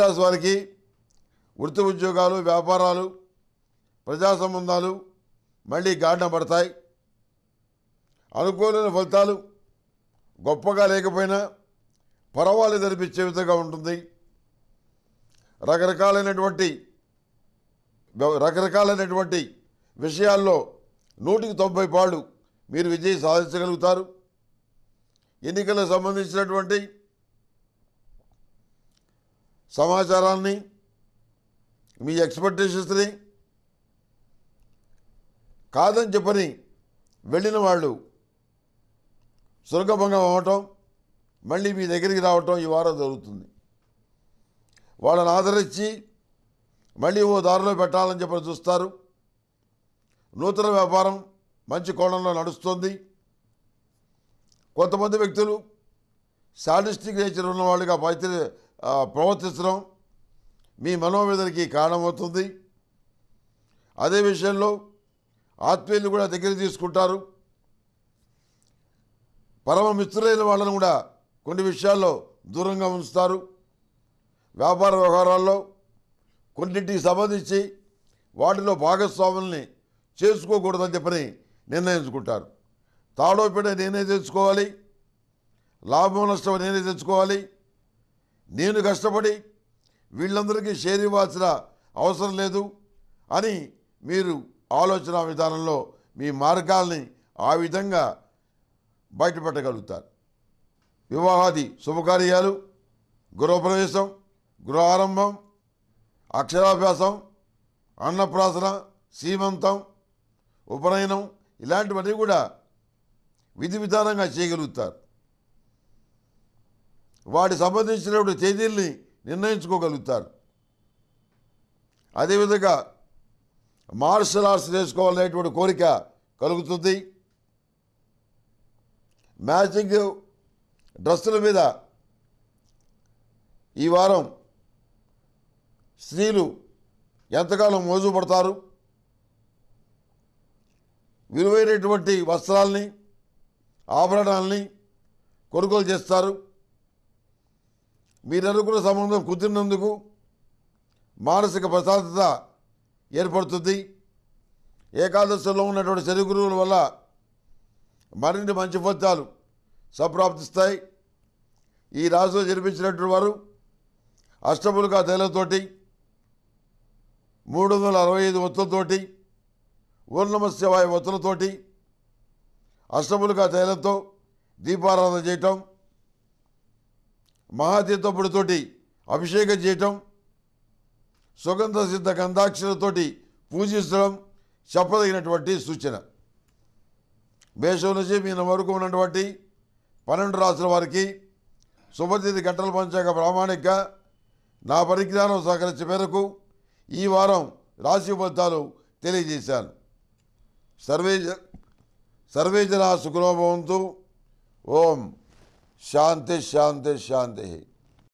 రాశి వారికి వృత్తి ఉద్యోగాలు వ్యాపారాలు ప్రజా సంబంధాలు మళ్ళీ గాడిన పడతాయి అనుకోలేని ఫలితాలు గొప్పగా లేకపోయినా పర్వాలేదు అనిపించే విధంగా ఉంటుంది రకరకాలైనటువంటి రకరకాలైనటువంటి విషయాల్లో నూటికి తొంభై పాళ్ళు మీరు విజయం సాధించగలుగుతారు ఎన్నికలకు సంబంధించినటువంటి సమాచారాన్ని మీ ఎక్స్పెక్టేషన్స్ని కాదని చెప్పని వెళ్ళిన వాళ్ళు సుర్గభంగం అవ్వటం మళ్ళీ మీ దగ్గరికి రావటం ఈ వారం జరుగుతుంది వాళ్ళని ఆదరించి మళ్ళీ ఓ దారిలో పెట్టాలని చెప్పని చూస్తారు నూతన వ్యాపారం మంచి కోణంలో నడుస్తుంది కొంతమంది వ్యక్తులు సాడిస్టిక్ నేచర్ ఉన్నవాళ్ళుగా పైతే ప్రవర్తించడం మీ మనోవేదనకి కారణమవుతుంది అదే విషయంలో ఆత్మీయులు కూడా దగ్గర తీసుకుంటారు పరమ మిత్రులైన వాళ్ళను కూడా కొన్ని విషయాల్లో దూరంగా ఉంచుతారు వ్యాపార వ్యవహారాల్లో కొన్నింటికి సంబంధించి వాటిలో భాగస్వాముల్ని చేసుకోకూడదని చెప్పని నిర్ణయించుకుంటారు తాడోపీడ నేనే తెచ్చుకోవాలి లాభం నష్టం నేనే తెచ్చుకోవాలి నేను కష్టపడి వీళ్ళందరికీ షేర్ ఇవ్వాల్సిన అవసరం లేదు అని మీరు ఆలోచన విధానంలో మీ మార్గాల్ని ఆ విధంగా బయటపెట్టగలుగుతారు వివాహాది శుభకార్యాలు గృహప్రవేశం గృహారంభం అక్షరాభ్యాసం అన్నప్రాసన సీమంతం ఉపనయనం ఇలాంటివన్నీ కూడా విధి విధానంగా చేయగలుగుతారు వాటి సంబంధించినటువంటి తేదీల్ని నిర్ణయించుకోగలుగుతారు అదేవిధంగా మార్షల్ ఆర్ట్స్ నేర్చుకోవాలనేటువంటి కోరిక కలుగుతుంది మ్యాచింగ్ డ్రెస్సుల మీద ఈ వారం స్త్రీలు ఎంతకాలం మోజుపడతారు విలువైనటువంటి వస్త్రాల్ని ఆభరణాలని కొనుగోలు చేస్తారు మీరు అనుకున్న సంబంధం కుదిరినందుకు మానసిక ప్రశాంతత ఏర్పడుతుంది ఏకాదశిలో ఉన్నటువంటి శని గురువుల వల్ల మరిన్ని మంచి ఫలితాలు సప్రాప్తిస్తాయి ఈ రాశిలో జన్మించినటువంటి వారు అష్టములుగా తేలతోటి మూడు వందల అరవై ఐదు ఒత్తులతోటి ఊర్ణమస్యవాయ ఒత్తులతోటి అష్టములుగా తేలతో దీపారాధన చేయటం మహాతీర్థపుడితోటి అభిషేకం చేయటం సుగంధ సిద్ధ గంధాక్షలతోటి పూజించడం చెప్పదగినటువంటి సూచన మేషం నుంచి మీన వరకు ఉన్నటువంటి పన్నెండు రాసుల వారికి శుభతిథి గంటలు పంచాక ప్రామాణిక నా పరిజ్ఞానం సహకరించే మేరకు ఈ వారం రాశి ఫలితాలు తెలియజేశాను సర్వే సర్వే జనా సుఖనోభవంతు ఓం शांति शांति शांति